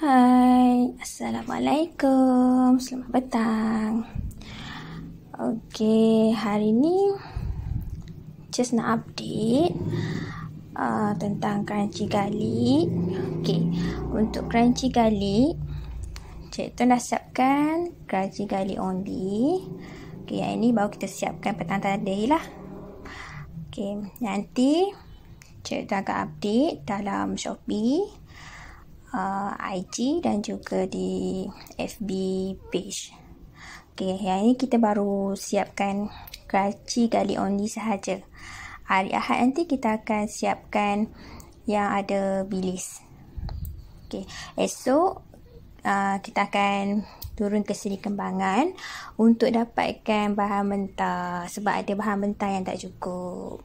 Hai, Assalamualaikum Selamat petang Okay, hari ni Just nak update uh, Tentang crunchy garlic Okay, untuk crunchy garlic Cik tu dah siapkan Crunchy garlic only Okay, yang ini baru kita siapkan petang tadi lah Okay, nanti Cik Tun akan update Dalam Shopee uh, IG dan juga di FB page. Okey, yang ini kita baru siapkan kerachi garlic only sahaja. Hari Ahad nanti kita akan siapkan yang ada bilis. Okey, esok uh, kita akan turun ke sini kembangan untuk dapatkan bahan mentah sebab ada bahan mentah yang tak cukup.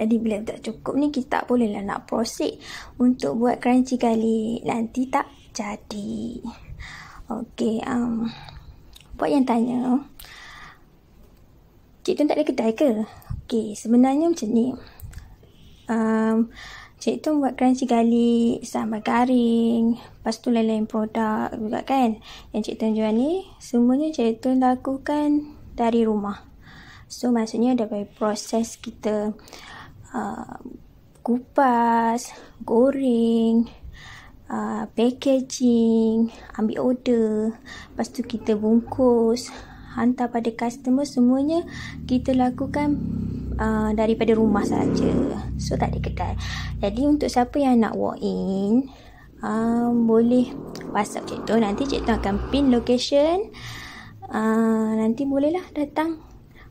Jadi bila tak cukup ni kita tak boleh lah nak proceed untuk buat crunchy kali Nanti tak jadi. Okey, um, buat yang tanya. Cik Tun tak ada kedai ke? Okey, sebenarnya macam ni. Um, Cik Tun buat crunchy garlic, sambal garing, lepas tu lain-lain produk juga kan. Yang Cik Tun jual ni, semuanya Cik Tun lakukan dari rumah. So, maksudnya daripada proses kita uh, kupas, goreng, uh, packaging, ambil order, lepas tu kita bungkus, hantar pada customer semuanya kita lakukan uh, daripada rumah saja. So tak ada kedai. Jadi untuk siapa yang nak walk in, uh, um, boleh WhatsApp Cik Tun. Nanti Cik Tun akan pin location. Uh, nanti bolehlah datang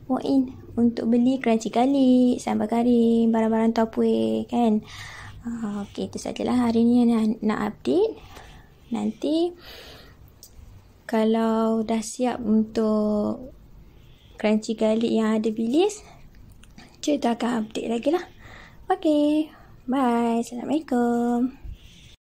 walk in untuk beli keranci galik, sambal garing, barang-barang topway kan. Ah, okey, itu sajalah hari ni nak, nak update. Nanti kalau dah siap untuk keranci galik yang ada bilis, cerita akan update lagi lah. Okey, bye. Assalamualaikum.